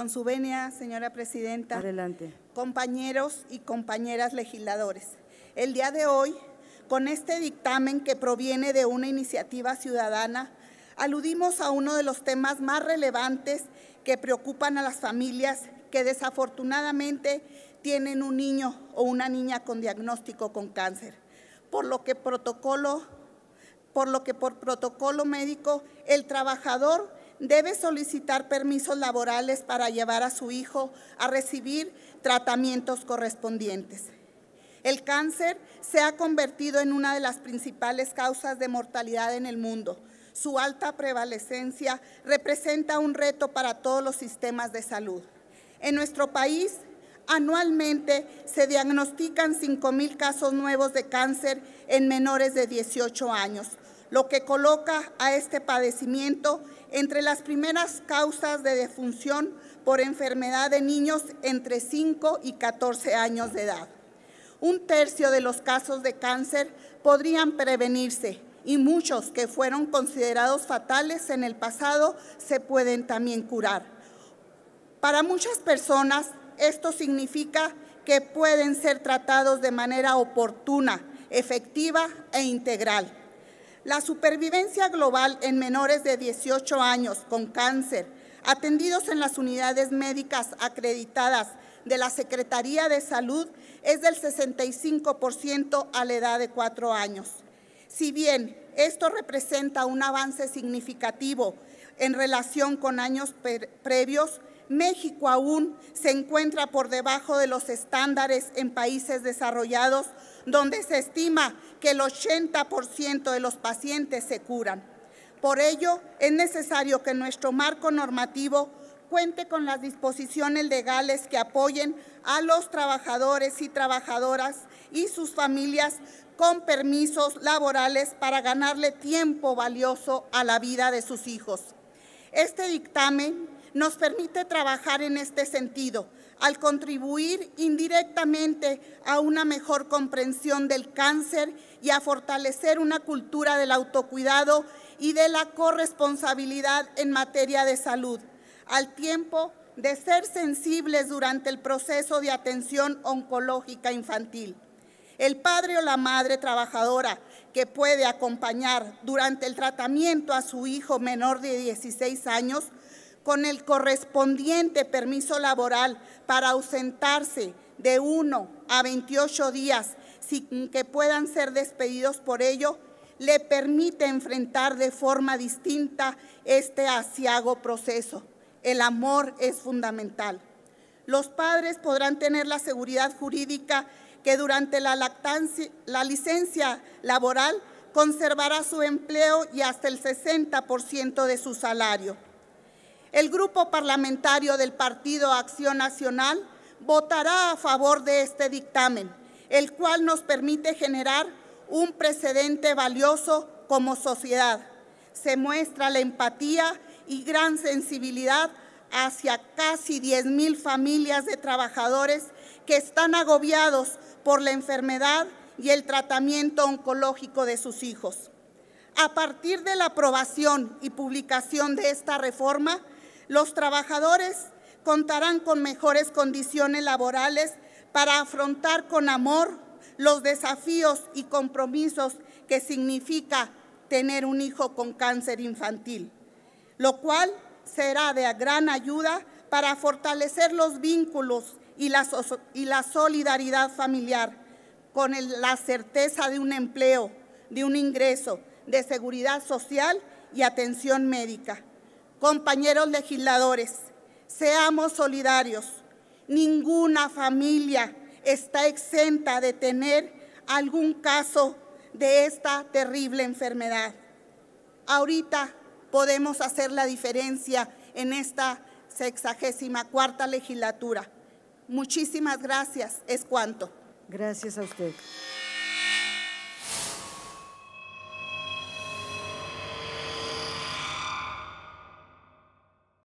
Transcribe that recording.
Con su venia, señora presidenta. Adelante. Compañeros y compañeras legisladores. El día de hoy, con este dictamen que proviene de una iniciativa ciudadana, aludimos a uno de los temas más relevantes que preocupan a las familias que desafortunadamente tienen un niño o una niña con diagnóstico con cáncer, por lo que protocolo por lo que por protocolo médico el trabajador debe solicitar permisos laborales para llevar a su hijo a recibir tratamientos correspondientes. El cáncer se ha convertido en una de las principales causas de mortalidad en el mundo. Su alta prevalecencia representa un reto para todos los sistemas de salud. En nuestro país, anualmente se diagnostican 5.000 casos nuevos de cáncer en menores de 18 años, lo que coloca a este padecimiento entre las primeras causas de defunción por enfermedad de niños entre 5 y 14 años de edad. Un tercio de los casos de cáncer podrían prevenirse y muchos que fueron considerados fatales en el pasado se pueden también curar. Para muchas personas esto significa que pueden ser tratados de manera oportuna, efectiva e integral la supervivencia global en menores de 18 años con cáncer, atendidos en las unidades médicas acreditadas de la Secretaría de Salud, es del 65% a la edad de 4 años. Si bien esto representa un avance significativo en relación con años previos, México aún se encuentra por debajo de los estándares en países desarrollados, donde se estima que el 80% de los pacientes se curan. Por ello, es necesario que nuestro marco normativo cuente con las disposiciones legales que apoyen a los trabajadores y trabajadoras y sus familias con permisos laborales para ganarle tiempo valioso a la vida de sus hijos. Este dictamen nos permite trabajar en este sentido, al contribuir indirectamente a una mejor comprensión del cáncer y a fortalecer una cultura del autocuidado y de la corresponsabilidad en materia de salud, al tiempo de ser sensibles durante el proceso de atención oncológica infantil. El padre o la madre trabajadora que puede acompañar durante el tratamiento a su hijo menor de 16 años con el correspondiente permiso laboral para ausentarse de 1 a 28 días sin que puedan ser despedidos por ello, le permite enfrentar de forma distinta este asiago proceso. El amor es fundamental. Los padres podrán tener la seguridad jurídica que durante la lactancia, la licencia laboral conservará su empleo y hasta el 60% de su salario. El grupo parlamentario del Partido Acción Nacional votará a favor de este dictamen, el cual nos permite generar un precedente valioso como sociedad. Se muestra la empatía y gran sensibilidad hacia casi 10.000 familias de trabajadores que están agobiados por la enfermedad y el tratamiento oncológico de sus hijos. A partir de la aprobación y publicación de esta reforma, los trabajadores contarán con mejores condiciones laborales para afrontar con amor los desafíos y compromisos que significa tener un hijo con cáncer infantil, lo cual será de gran ayuda para fortalecer los vínculos y la, solidaridad familiar, con la certeza de un empleo, de un ingreso, de seguridad social y atención médica. Compañeros legisladores, seamos solidarios. Ninguna familia está exenta de tener algún caso de esta terrible enfermedad. Ahorita podemos hacer la diferencia en esta sexagésima cuarta legislatura. Muchísimas gracias. Es cuanto. Gracias a usted.